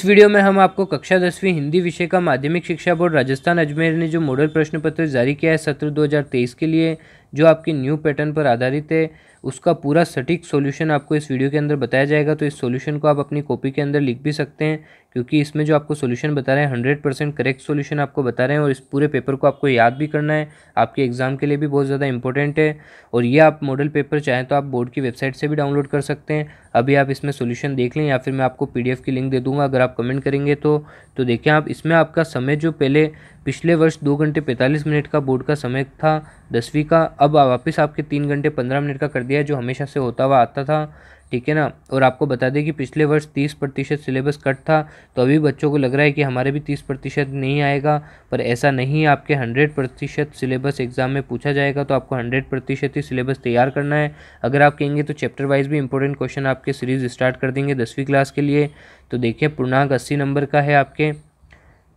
इस वीडियो में हम आपको कक्षा दसवीं हिंदी विषय का माध्यमिक शिक्षा बोर्ड राजस्थान अजमेर ने जो मॉडल प्रश्न पत्र जारी किया है सत्र 2023 के लिए जो आपकी न्यू पैटर्न पर आधारित है उसका पूरा सटीक सॉल्यूशन आपको इस वीडियो के अंदर बताया जाएगा तो इस सॉल्यूशन को आप अपनी कॉपी के अंदर लिख भी सकते हैं क्योंकि इसमें जो आपको सॉल्यूशन बता रहे हैं हंड्रेड परसेंट करेक्ट सॉल्यूशन आपको बता रहे हैं और इस पूरे पेपर को आपको याद भी करना है आपके एग्ज़ाम के लिए भी बहुत ज़्यादा इंपॉर्टेंट है और ये आप मॉडल पेपर चाहें तो आप बोर्ड की वेबसाइट से भी डाउनलोड कर सकते हैं अभी आप इसमें सोल्यूशन देख लें या फिर मैं आपको पी की लिंक दे दूँगा अगर आप कमेंट करेंगे तो, तो देखें आप इसमें आपका समय जो पहले पिछले वर्ष दो घंटे पैंतालीस मिनट का बोर्ड का समय था दसवीं का अब वापस आपके तीन घंटे पंद्रह मिनट का कर दिया जो हमेशा से होता हुआ आता था ठीक है ना और आपको बता दें कि पिछले वर्ष तीस प्रतिशत सिलेबस कट था तो अभी बच्चों को लग रहा है कि हमारे भी तीस प्रतिशत नहीं आएगा पर ऐसा नहीं है आपके हंड्रेड प्रतिशत सिलेबस एग्ज़ाम में पूछा जाएगा तो आपको हंड्रेड प्रतिशत ही सिलेबस तैयार करना है अगर आप कहेंगे तो चैप्टर वाइज भी इंपॉर्टेंट क्वेश्चन आपके सीरीज़ स्टार्ट कर देंगे दसवीं क्लास के लिए तो देखिए पूर्णांक अस्सी नंबर का है आपके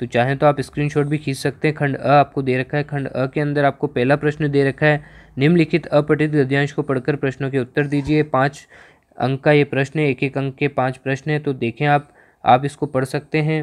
तो चाहें तो आप स्क्रीनशॉट भी खींच सकते हैं खंड अ आपको दे रखा है खंड अ के अंदर आपको पहला प्रश्न दे रखा है निम्नलिखित अपठित गद्यांश को पढ़कर प्रश्नों के उत्तर दीजिए पाँच अंक का ये प्रश्न है एक एक अंक के पाँच प्रश्न हैं तो देखें आप आप इसको पढ़ सकते हैं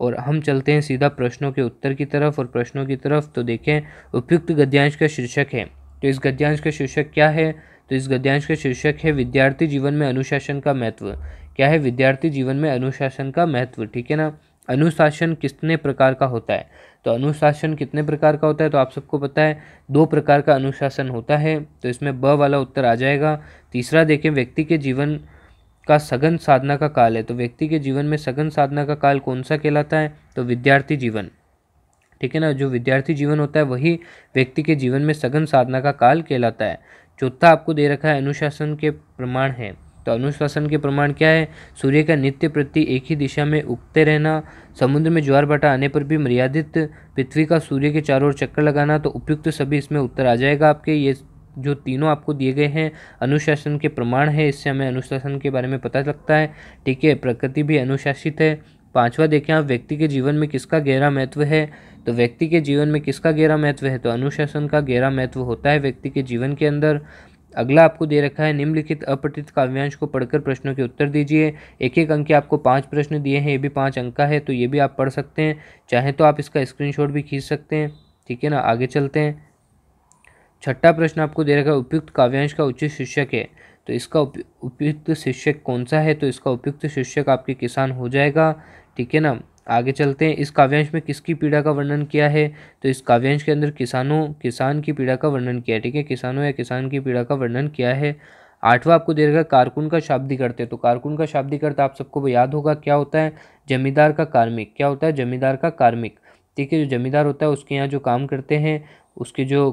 और हम चलते हैं सीधा प्रश्नों के उत्तर की तरफ और प्रश्नों की तरफ तो देखें उपयुक्त गद्यांश का शीर्षक है तो इस गद्यांश का शीर्षक क्या है तो इस गद्यांश का शीर्षक है विद्यार्थी जीवन में अनुशासन का महत्व क्या है विद्यार्थी जीवन में अनुशासन का महत्व ठीक है ना अनुशासन कितने प्रकार का होता है तो अनुशासन कितने प्रकार का होता है तो आप सबको पता है दो प्रकार का अनुशासन होता है तो इसमें ब वाला उत्तर आ जाएगा तीसरा देखें व्यक्ति के जीवन का सघन साधना का काल है तो व्यक्ति के जीवन में सघन साधना का काल कौन सा कहलाता है तो विद्यार्थी जीवन ठीक है ना जो विद्यार्थी जीवन होता है वही व्यक्ति के जीवन में सघन साधना का काल कहलाता है चौथा आपको दे रखा है अनुशासन के प्रमाण है तो अनुशासन के प्रमाण क्या है सूर्य का नित्य प्रति एक ही दिशा में उगते रहना समुद्र में ज्वार बाटा आने पर भी मर्यादित पृथ्वी का सूर्य के चारों ओर चक्कर लगाना तो उपयुक्त सभी इसमें उत्तर आ जाएगा आपके ये जो तीनों आपको दिए गए हैं अनुशासन के प्रमाण है इससे हमें अनुशासन के बारे में पता लगता है ठीक है प्रकृति भी अनुशासित है पांचवा देखें आप व्यक्ति के जीवन में किसका गहरा महत्व है तो व्यक्ति के जीवन में किसका गहरा महत्व है तो अनुशासन का गहरा महत्व होता है व्यक्ति के जीवन के अंदर अगला आपको दे रखा है निम्नलिखित अपठित काव्यांश को पढ़कर प्रश्नों के उत्तर दीजिए एक एक अंक के आपको पांच प्रश्न दिए हैं ये भी पांच अंक का है तो ये भी आप पढ़ सकते हैं चाहे तो आप इसका स्क्रीनशॉट भी खींच सकते हैं ठीक है ना आगे चलते हैं छठा प्रश्न आपको दे रखा है उपयुक्त काव्यांश का उचित शीर्षक है तो इसका उपयुक्त शीर्षक कौन सा है तो इसका उपयुक्त शीर्षक आपके किसान हो जाएगा ठीक है ना आगे चलते हैं इस काव्यांश में किसकी पीड़ा का वर्णन किया है तो इस काव्यांश के अंदर किसानों किसान की पीड़ा का वर्णन किया है ठीक है किसानों या किसान की पीड़ा का वर्णन किया है आठवां आपको दे रहेगा कारकुन का शाब्दिक अर्थ है तो कारकुन का शाब्दिक अर्थ आप सबको याद होगा क्या होता है जमींदार का कार्मिक क्या होता है जमींदार का कार्मिक ठीक है जो जमींदार होता है उसके यहाँ जो काम करते हैं उसके जो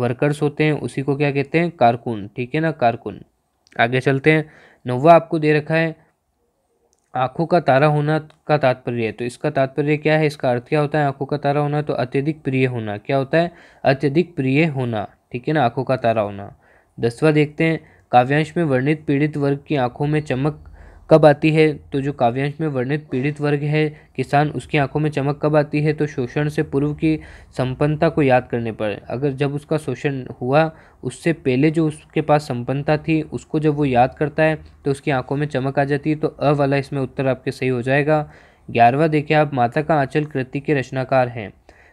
वर्कर्स होते हैं उसी को क्या कहते हैं कारकुन ठीक है ना कारकुन आगे चलते हैं नौवा आपको दे रखा है आँखों का तारा होना का तात्पर्य है तो इसका तात्पर्य क्या है इसका अर्थ क्या होता है आँखों का तारा होना तो अत्यधिक प्रिय होना क्या होता है अत्यधिक प्रिय होना ठीक है ना आँखों का तारा होना दसवा देखते हैं काव्यांश में वर्णित पीड़ित वर्ग की आँखों में चमक कब आती है तो जो काव्यांश में वर्णित पीड़ित वर्ग है किसान उसकी आंखों में चमक कब आती है तो शोषण से पूर्व की संपन्नता को याद करने पर अगर जब उसका शोषण हुआ उससे पहले जो उसके पास संपन्नता थी उसको जब वो याद करता है तो उसकी आंखों में चमक आ जाती है तो अ वाला इसमें उत्तर आपके सही हो जाएगा ग्यारहवा देखिए आप माता का आंचल कृति के रचनाकार हैं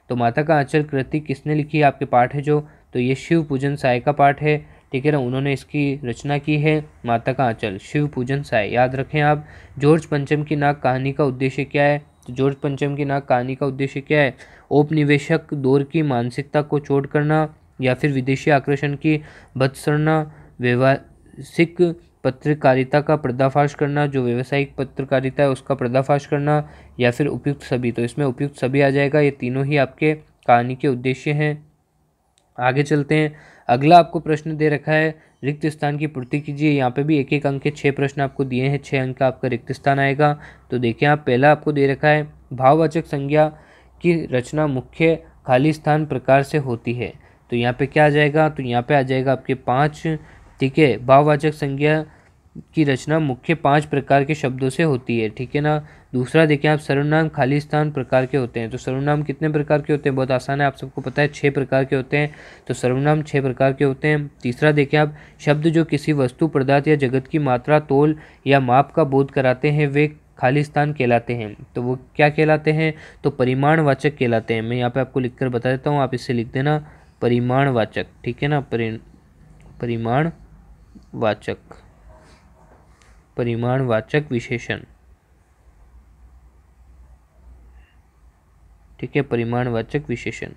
तो माता का आंचल कृति किसने लिखी है आपके पाठ है जो तो ये शिव पूजन साय का पाठ है ठीक है ना उन्होंने इसकी रचना की है माता का आंचल शिव पूजन साय याद रखें आप जॉर्ज पंचम की नाग कहानी का उद्देश्य क्या है तो जॉर्ज पंचम की नाग कहानी का उद्देश्य क्या है औपनिवेशक दौर की मानसिकता को चोट करना या फिर विदेशी आकर्षण की बदसरना व्यवसायिक पत्रकारिता का पर्दाफाश करना जो व्यावसायिक पत्रकारिता है उसका पर्दाफाश करना या फिर उपयुक्त सभी तो इसमें उपयुक्त सभी आ जाएगा ये तीनों ही आपके कहानी के उद्देश्य हैं आगे चलते हैं अगला आपको प्रश्न दे रखा है रिक्त स्थान की पूर्ति कीजिए यहाँ पे भी एक एक अंक के छः प्रश्न आपको दिए हैं छः अंक का आपका रिक्त स्थान आएगा तो देखिए आप पहला आपको दे रखा है भाववाचक संज्ञा की रचना मुख्य खाली स्थान प्रकार से होती है तो यहाँ पे क्या आ जाएगा तो यहाँ पे आ जाएगा आपके पाँच ठीक है भाववाचक संज्ञा की रचना मुख्य पांच प्रकार के शब्दों से होती है ठीक है ना दूसरा देखिए आप सर्वनाम खाली स्थान प्रकार के होते हैं तो सर्वनाम कितने प्रकार के होते हैं बहुत आसान है आप सबको पता है छः प्रकार के होते हैं तो सर्वनाम छः प्रकार के होते हैं तीसरा देखिए आप शब्द जो किसी वस्तु पदार्थ या जगत की मात्रा तोल या माप का बोध कराते हैं वे खाली स्थान कहलाते हैं तो वो क्या कहलाते हैं तो परिमाणवाचक कहलाते हैं मैं यहाँ पे आपको लिखकर बता देता हूँ आप इसे लिख देना परिमाणवाचक ठीक है ना परि परिमाणवाचक परिमाणवाचक विशेषण ठीक है परिमाणवाचक विशेषण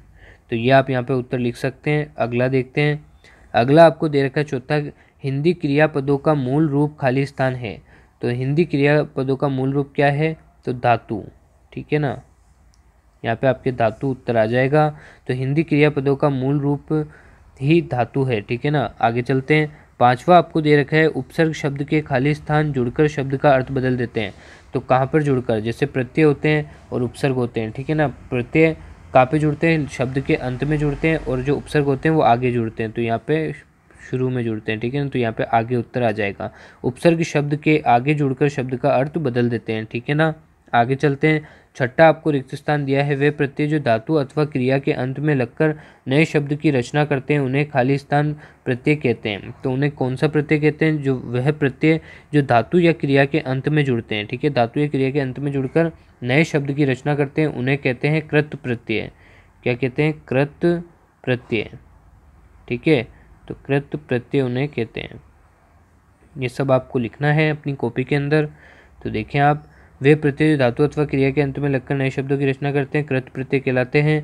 तो ये आप यहाँ पे उत्तर लिख सकते हैं अगला देखते हैं अगला आपको दे रखा है चौथा हिंदी क्रियापदों का मूल रूप खाली स्थान है तो हिंदी क्रियापदों का मूल रूप क्या है तो धातु ठीक है ना यहाँ पे आपके धातु उत्तर आ जाएगा तो हिंदी क्रियापदों का मूल रूप ही धातु है ठीक है ना आगे चलते हैं पांचवा आपको दे रखा है उपसर्ग शब्द के खाली स्थान जुड़कर शब्द का अर्थ बदल देते हैं तो कहाँ पर जुड़कर जैसे प्रत्यय होते हैं और उपसर्ग होते हैं ठीक है ना प्रत्यय कहाँ पर जुड़ते हैं शब्द के अंत में जुड़ते हैं और जो उपसर्ग होते हैं वो आगे जुड़ते हैं तो यहाँ पर शुरू में जुड़ते हैं ठीक है ना तो यहाँ पर आगे उत्तर आ जाएगा उपसर्ग शब्द के आगे जुड़कर शब्द का अर्थ बदल देते हैं ठीक है ना आगे चलते हैं छठा आपको रिक्त स्थान दिया है वे प्रत्यय जो धातु अथवा क्रिया के अंत में लगकर नए शब्द की रचना करते हैं उन्हें खाली स्थान प्रत्यय कहते हैं तो उन्हें कौन सा प्रत्यय कहते हैं जो वह प्रत्यय जो धातु या क्रिया के अंत में जुड़ते हैं ठीक है धातु या क्रिया के अंत में जुड़कर नए शब्द की रचना करते हैं उन्हें कहते हैं कृत प्रत्यय क्या कहते हैं कृत प्रत्यय ठीक है तो कृत प्रत्यय उन्हें कहते हैं ये सब आपको लिखना है अपनी कॉपी के अंदर तो देखें आप वे प्रत्यय धातु अथवा क्रिया के अंत में लगकर नए शब्दों की रचना करते हैं कृत प्रत्यय कहलाते हैं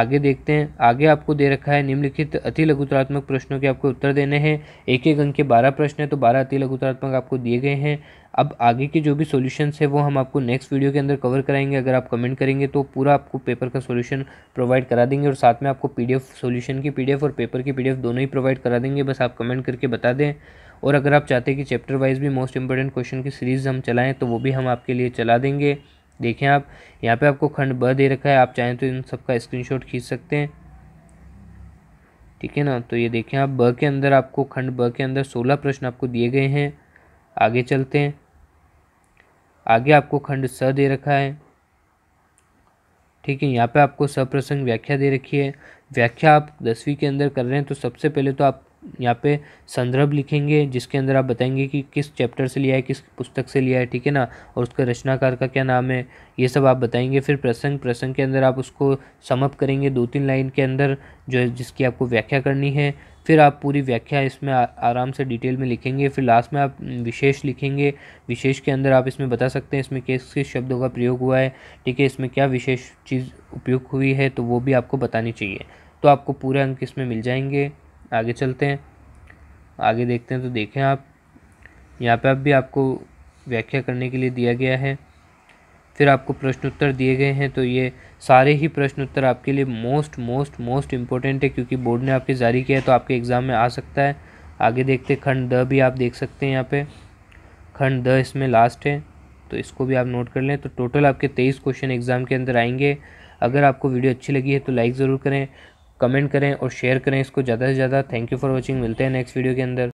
आगे देखते हैं आगे आपको दे रखा है निम्नलिखित अति लघुतरात्मक प्रश्नों के आपको उत्तर देने हैं एक एक अंक के बारह प्रश्न हैं तो बारह अति लघुतरात्मक आपको दिए गए हैं अब आगे के जो भी सॉल्यूशंस है वो हम आपको नेक्स्ट वीडियो के अंदर कवर कराएंगे अगर आप कमेंट करेंगे तो पूरा आपको पेपर का सॉल्यूशन प्रोवाइड करा देंगे और साथ में आपको पीडीएफ सॉल्यूशन की पीडीएफ और पेपर की पीडीएफ दोनों ही प्रोवाइड करा देंगे बस आप कमेंट करके बता दें और अगर आप चाहते हैं कि चैप्टर वाइज भी मोस्ट इंपॉर्टेंट क्वेश्चन की सीरीज़ हम चलाएँ तो वो भी हम आपके लिए चला देंगे देखें आप यहाँ पे आपको खंड ब दे रखा है आप चाहें तो इन सबका स्क्रीनशॉट खींच सकते हैं ठीक है ना तो ये देखें आप ब के अंदर आपको खंड ब के अंदर सोलह प्रश्न आपको दिए गए हैं आगे चलते हैं आगे आपको खंड स दे रखा है ठीक है यहाँ पे आपको सप्रसंग व्याख्या दे रखी है व्याख्या आप दसवीं के अंदर कर रहे हैं तो सबसे पहले तो आप यहाँ पे संदर्भ लिखेंगे जिसके अंदर आप बताएंगे कि किस चैप्टर से लिया है किस पुस्तक से लिया है ठीक है ना और उसका रचनाकार का क्या नाम है ये सब आप बताएंगे फिर प्रसंग प्रसंग के अंदर आप उसको समअप करेंगे दो तीन लाइन के अंदर जो जिसकी आपको व्याख्या करनी है फिर आप पूरी व्याख्या इसमें आराम से डिटेल में लिखेंगे फिर लास्ट में आप विशेष लिखेंगे विशेष के अंदर आप इसमें बता सकते हैं इसमें किस किस शब्दों का प्रयोग हुआ है ठीक है इसमें क्या विशेष चीज़ उपयोग हुई है तो वो भी आपको बतानी चाहिए तो आपको पूरे अंक इसमें मिल जाएंगे आगे चलते हैं आगे देखते हैं तो देखें आप यहाँ पर अब भी आपको व्याख्या करने के लिए दिया गया है फिर आपको प्रश्न उत्तर दिए गए हैं तो ये सारे ही प्रश्न उत्तर आपके लिए मोस्ट मोस्ट मोस्ट इम्पोर्टेंट है क्योंकि बोर्ड ने आपके जारी किया है तो आपके एग्ज़ाम में आ सकता है आगे देखते खंड द भी आप देख सकते हैं यहाँ पे खंड द इसमें लास्ट है तो इसको भी आप नोट कर लें तो टोटल आपके तेईस क्वेश्चन एग्ज़ाम के अंदर आएंगे अगर आपको वीडियो अच्छी लगी है तो लाइक ज़रूर करें कमेंट करें और शेयर करें इसको ज़्यादा से ज़्यादा थैंक यू फॉर वॉचिंग मिलते हैं नेक्स्ट वीडियो के अंदर